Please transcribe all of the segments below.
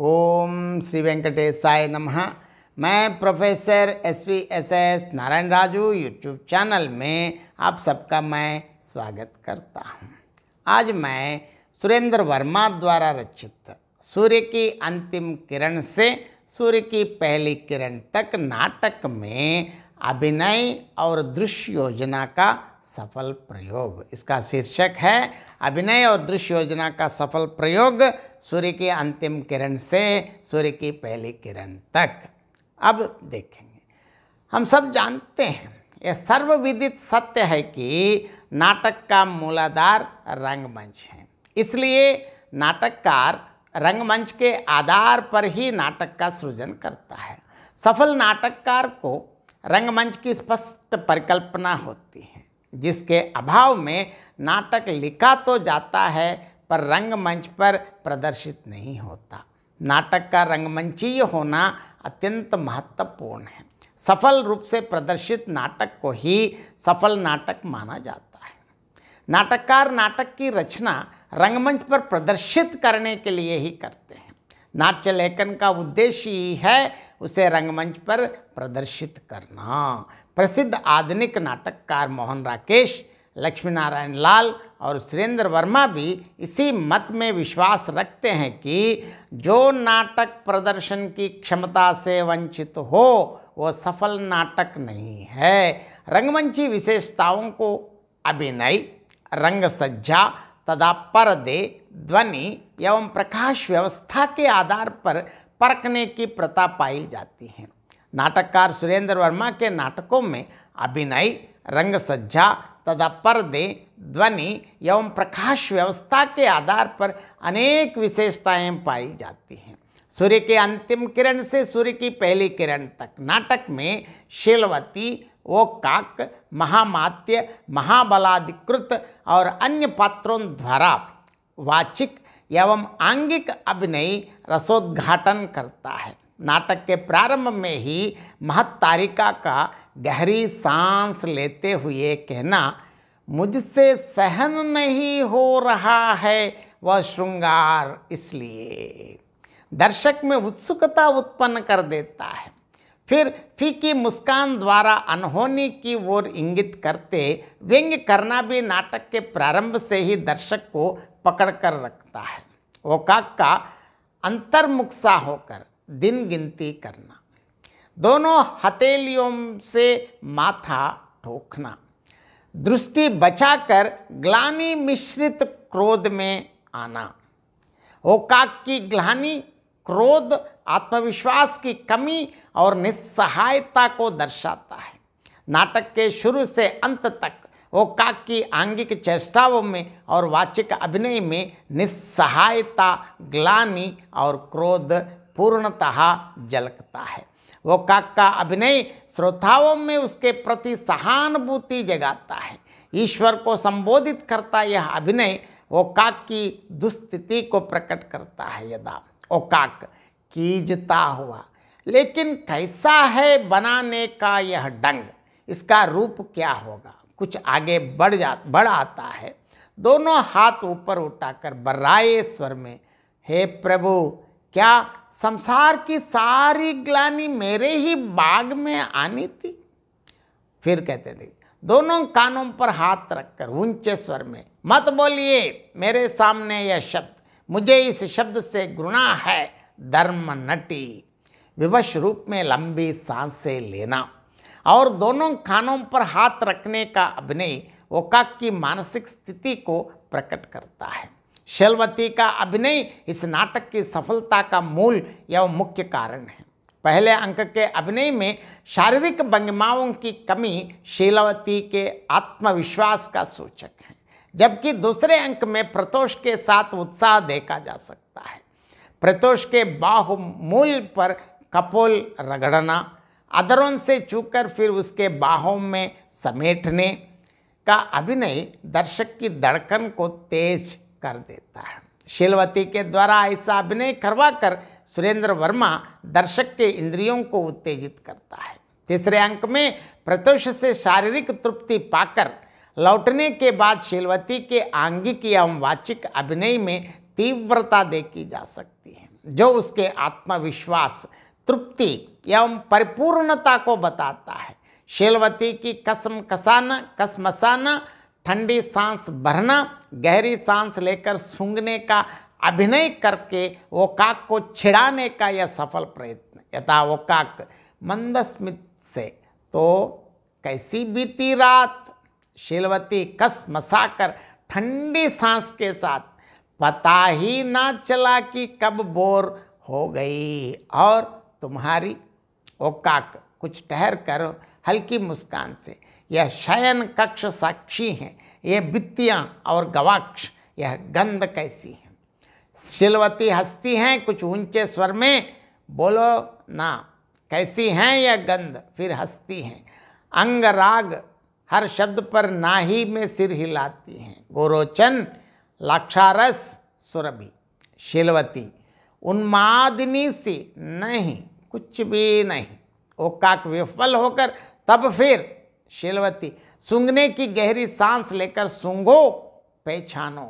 ओम श्री साय नम मैं professor S V S S Narayana Raju YouTube channel में आप सबका मैं स्वागत करता हूँ आज मैं सुरेंद्र वर्मा द्वारा रचित सूर्य की अंतिम किरण से सूर्य की पहली किरण तक नाटक में अभिनय और दृश्य योजना का सफल प्रयोग इसका शीर्षक है अभिनय और दृश्य योजना का सफल प्रयोग सूर्य की अंतिम किरण से सूर्य की पहली किरण तक अब देखेंगे हम सब जानते हैं यह सर्वविदित सत्य है कि नाटक का मूलाधार रंगमंच है इसलिए नाटककार रंगमंच के आधार पर ही नाटक का सृजन करता है सफल नाटककार को रंगमंच की स्पष्ट परिकल्पना होती है जिसके अभाव में नाटक लिखा तो जाता है पर रंगमंच पर प्रदर्शित नहीं होता नाटक का रंगमंचीय होना अत्यंत महत्वपूर्ण है सफल रूप से प्रदर्शित नाटक को ही सफल नाटक माना जाता है नाटककार नाटक की रचना रंगमंच पर प्रदर्शित करने के लिए ही करते नाट्य लेखन का उद्देश्य ही है उसे रंगमंच पर प्रदर्शित करना प्रसिद्ध आधुनिक नाटककार मोहन राकेश लक्ष्मी नारायण लाल और सुरेंद्र वर्मा भी इसी मत में विश्वास रखते हैं कि जो नाटक प्रदर्शन की क्षमता से वंचित हो वह सफल नाटक नहीं है रंगमंची विशेषताओं को अभिनय रंग सज्जा तदा परदे ध्वनि एवं प्रकाश व्यवस्था के आधार पर परखने की प्रथा पाई जाती है नाटककार सुरेंद्र वर्मा के नाटकों में अभिनय रंग सज्जा तथा पर्दे ध्वनि एवं प्रकाश व्यवस्था के आधार पर अनेक विशेषताएं पाई जाती हैं सूर्य के अंतिम किरण से सूर्य की पहली किरण तक नाटक में शिलवती वो काक महामात्य महाबलाधिकृत और अन्य पात्रों द्वारा वाचिक एवं आंगिक अभिनय रसोद्घाटन करता है नाटक के प्रारंभ में ही महत्तारिका का गहरी सांस लेते हुए कहना मुझसे सहन नहीं हो रहा है वह श्रृंगार इसलिए दर्शक में उत्सुकता उत्पन्न कर देता है फिर फीकी मुस्कान द्वारा अनहोनी की ओर इंगित करते व्यंग्य करना भी नाटक के प्रारंभ से ही दर्शक को पकड़ कर रखता है का अंतर्मुखसा होकर दिन गिनती करना दोनों हथेलियों से माथा ठोकना दृष्टि बचाकर ग्लानी मिश्रित क्रोध में आना ओकाक की ग्लानी क्रोध आत्मविश्वास की कमी और निस्सहायता को दर्शाता है नाटक के शुरू से अंत तक वो काक की आंगिक चेष्टाओं में और वाचिक अभिनय में निस्सहायता ग्लानी और क्रोध पूर्णतः झलकता है वो काक का अभिनय श्रोताओं में उसके प्रति सहानुभूति जगाता है ईश्वर को संबोधित करता यह अभिनय वो काक की दुस्थिति को प्रकट करता है यदा काक कीजता हुआ लेकिन कैसा है बनाने का यह डंग इसका रूप क्या होगा कुछ आगे बढ़ जा बढ़ आता है दोनों हाथ ऊपर उठाकर बर्राए स्वर में हे प्रभु क्या संसार की सारी ग्लानी मेरे ही बाग में आनी थी फिर कहते थे दोनों कानों पर हाथ रखकर ऊंचे स्वर में मत बोलिए मेरे सामने यह शब्द मुझे इस शब्द से घृणा है धर्म नटी विवश रूप में लंबी सांसें लेना और दोनों खानों पर हाथ रखने का अभिनय ओकाक की मानसिक स्थिति को प्रकट करता है शैलवती का अभिनय इस नाटक की सफलता का मूल या मुख्य कारण है पहले अंक के अभिनय में शारीरिक भंगिमाओं की कमी शैलवती के आत्मविश्वास का सूचक है जबकि दूसरे अंक में प्रतोष के साथ उत्साह देखा जा सकता है प्रतोष के बाहुमूल पर कपोल रगड़ना अदरों से चूकर फिर उसके बाहों में समेटने का अभिनय दर्शक की धड़कन को तेज कर देता है शिलवती के द्वारा ऐसा अभिनय करवाकर सुरेंद्र वर्मा दर्शक के इंद्रियों को उत्तेजित करता है तीसरे अंक में प्रतोष से शारीरिक तृप्ति पाकर लौटने के बाद शिलवती के आंगिक एवं वाचिक अभिनय में तीव्रता देखी जा सकती है जो उसके आत्मविश्वास तृप्ति एवं परिपूर्णता को बताता है शेलवती की कसम कसाना कसमसाना ठंडी सांस भरना गहरी सांस लेकर सूंघने का अभिनय करके वो काक को छिड़ाने का यह सफल प्रयत्न यथा वो काक मंदस्मित से तो कैसी बीती रात शीलवती कस मसाकर ठंडी सांस के साथ पता ही ना चला कि कब बोर हो गई और तुम्हारी ओकाक कुछ ठहर कर हल्की मुस्कान से यह शयन कक्ष साक्षी हैं यह बित्तियाँ और गवाक्ष यह गंध कैसी है शिलवती हस्ती हैं कुछ ऊंचे स्वर में बोलो ना कैसी हैं यह गंध फिर हस्ती हैं अंग राग हर शब्द पर नाही में सिर हिलाती हैं गोरोचन लाक्षारस सुरभि शिलवती उन्मादिनी से नहीं कुछ भी नहीं वो काक विफल होकर तब फिर शिलवती सूंघने की गहरी सांस लेकर सूंघो पहचानो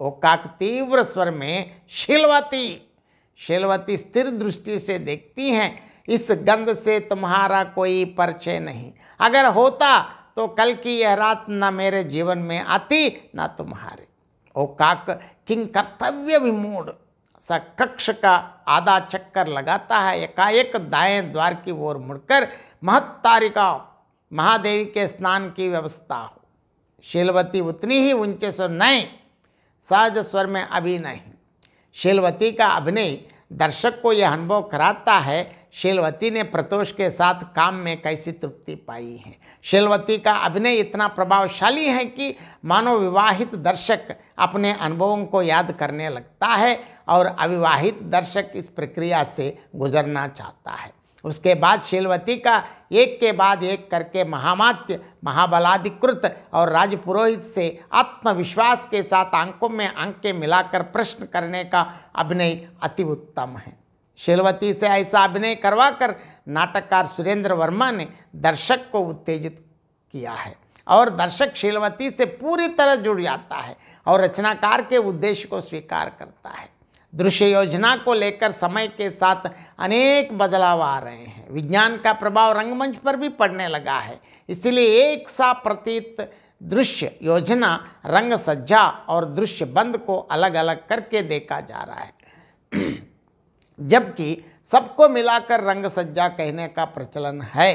वो काक तीव्र स्वर में शिलवती शिलवती स्थिर दृष्टि से देखती हैं इस गंध से तुम्हारा कोई परिचय नहीं अगर होता तो कल की यह रात ना मेरे जीवन में आती ना तुम्हारे ओ काक किंग कर्तव्य विमूढ़ स कक्ष का आधा चक्कर लगाता है एकाएक दाएं द्वार की ओर मुड़कर महत्तारिका महादेवी के स्नान की व्यवस्था हो शीलवती उतनी ही ऊंचे स्वर नहीं सहज स्वर में अभी नहीं शीलवती का अभिनय दर्शक को यह अनुभव कराता है शीलवती ने प्रतोष के साथ काम में कैसी तृप्ति पाई है शिलवती का अभिनय इतना प्रभावशाली है कि मानो विवाहित दर्शक अपने अनुभवों को याद करने लगता है और अविवाहित दर्शक इस प्रक्रिया से गुजरना चाहता है उसके बाद शीलवती का एक के बाद एक करके महामात्य महाबलाधिकृत और राजपुरोहित से आत्मविश्वास के साथ अंकों में आंखें मिलाकर प्रश्न करने का अभिनय अति उत्तम है शिलवती से ऐसा अभिनय करवाकर नाटककार सुरेंद्र वर्मा ने दर्शक को उत्तेजित किया है और दर्शक शिलवती से पूरी तरह जुड़ जाता है और रचनाकार के उद्देश्य को स्वीकार करता है दृश्य योजना को लेकर समय के साथ अनेक बदलाव आ रहे हैं विज्ञान का प्रभाव रंगमंच पर भी पड़ने लगा है इसलिए एक सा प्रतीत दृश्य योजना रंग सज्जा और दृश्य बंद को अलग अलग करके देखा जा रहा है जबकि सबको मिलाकर रंग सज्जा कहने का प्रचलन है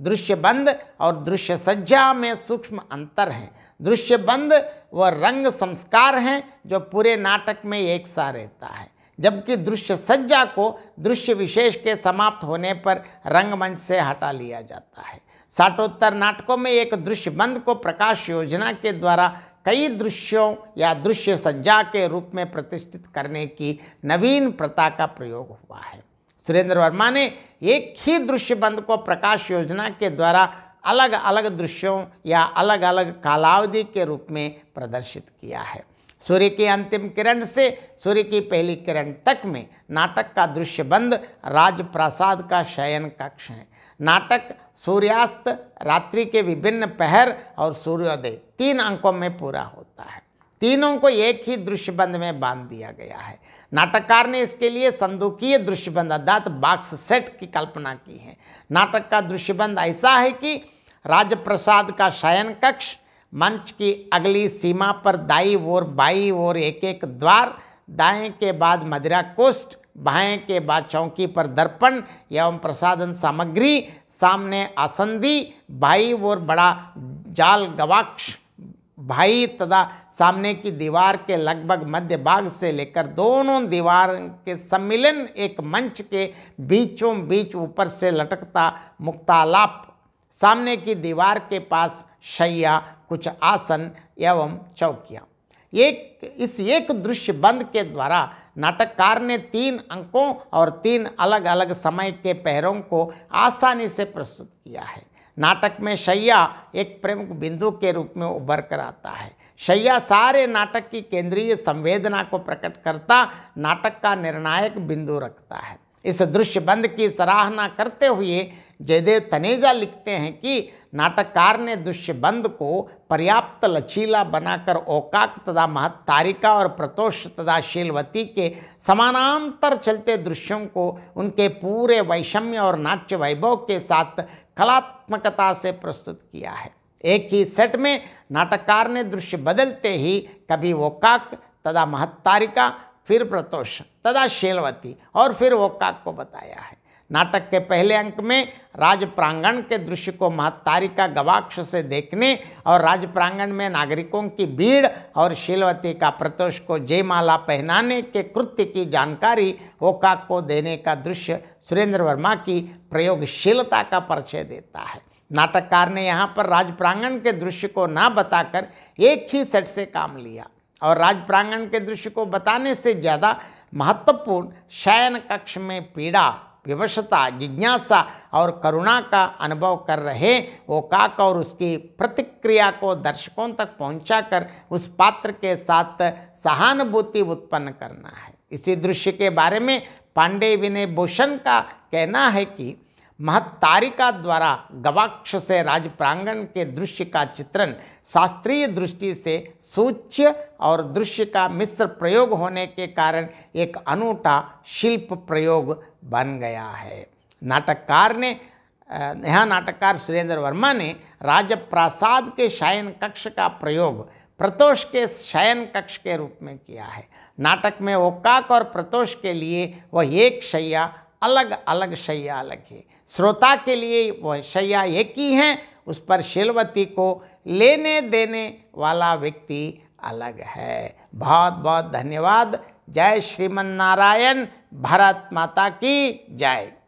दृश्य बंद और दृश्य सज्जा में सूक्ष्म अंतर है दृश्य बंद व रंग संस्कार हैं जो पूरे नाटक में एक सा रहता है जबकि दृश्य सज्जा को दृश्य विशेष के समाप्त होने पर रंगमंच से हटा लिया जाता है साठोत्तर नाटकों में एक दृश्य बंद को प्रकाश योजना के द्वारा कई दृश्यों या दृश्य सज्जा के रूप में प्रतिष्ठित करने की नवीन प्रथा का प्रयोग हुआ है सुरेंद्र वर्मा ने एक ही दृश्य बंद को प्रकाश योजना के द्वारा अलग अलग दृश्यों या अलग अलग कालावधि के रूप में प्रदर्शित किया है सूर्य की अंतिम किरण से सूर्य की पहली किरण तक में नाटक का दृश्य बंद राजप्रासाद का शयन कक्ष है नाटक सूर्यास्त रात्रि के विभिन्न पहर और सूर्योदय तीन अंकों में पूरा होता है तीनों को एक ही दृश्यबंध में बांध दिया गया है नाटककार ने इसके लिए संदूकीय दृश्यबंध अर्थात बॉक्स सेट की कल्पना की है नाटक का दृश्यबंध ऐसा है कि राजप्रसाद का शयन कक्ष मंच की अगली सीमा पर दाई ओर बाई ओर एक एक द्वार दाएं के बाद मदिरा कोष्ठ बाएं के बाद चौकी पर दर्पण एवं प्रसादन सामग्री सामने आसंदी भाई और बड़ा जाल गवाक्ष भाई तथा सामने की दीवार के लगभग मध्य भाग से लेकर दोनों दीवार के सम्मिलन एक मंच के बीचों बीच ऊपर से लटकता मुक्तालाप सामने की दीवार के पास शैया कुछ आसन एवं चौकियाँ एक इस एक दृश्य बंद के द्वारा नाटककार ने तीन अंकों और तीन अलग अलग समय के पहरों को आसानी से प्रस्तुत किया है नाटक में शैया एक प्रमुख बिंदु के रूप में उभर कर आता है शैया सारे नाटक की केंद्रीय संवेदना को प्रकट करता नाटक का निर्णायक बिंदु रखता है इस दृश्य बंद की सराहना करते हुए जयदेव तनेजा लिखते हैं कि नाटककार ने दुष्यबंध को पर्याप्त लचीला बनाकर ओकाक तथा महत तारिका और प्रतोष तथा शीलवती के समानांतर चलते दृश्यों को उनके पूरे वैषम्य और नाट्य वैभव के साथ कलात्मकता से प्रस्तुत किया है एक ही सेट में नाटककार ने दृश्य बदलते ही कभी ओकाक तथा महत तारिका फिर प्रतोष तथा शेलवती और फिर ओकाक को बताया है नाटक के पहले अंक में राज प्रांगण के दृश्य को महत्तारिका गवाक्ष से देखने और राज प्रांगण में नागरिकों की भीड़ और शीलवती का प्रतोष को जयमाला पहनाने के कृत्य की जानकारी ओका को देने का दृश्य सुरेंद्र वर्मा की प्रयोगशीलता का परिचय देता है नाटककार ने यहाँ पर राज प्रांगण के दृश्य को ना बताकर एक ही सेट से काम लिया और राज प्रांगण के दृश्य को बताने से ज़्यादा महत्वपूर्ण शयन कक्ष में पीड़ा विवशता जिज्ञासा और करुणा का अनुभव कर रहे वो काक और उसकी प्रतिक्रिया को दर्शकों तक पहुंचाकर उस पात्र के साथ सहानुभूति उत्पन्न करना है इसी दृश्य के बारे में पांडे विनय भूषण का कहना है कि महत्तारिका द्वारा गवाक्ष से राज प्रांगण के दृश्य का चित्रण शास्त्रीय दृष्टि से सूच्य और दृश्य का मिश्र प्रयोग होने के कारण एक अनूठा शिल्प प्रयोग बन गया है नाटककार ने यहाँ नाटककार सुरेंद्र वर्मा ने राजप्रासाद के शयन कक्ष का प्रयोग प्रतोष के शयन कक्ष के रूप में किया है नाटक में ओकाक और प्रतोष के लिए वह एक शैया अलग अलग शैया अलग है श्रोता के लिए वह शैया एक ही हैं उस पर शिलवती को लेने देने वाला व्यक्ति अलग है बहुत बहुत धन्यवाद जय श्रीमन नारायण भारत माता की जय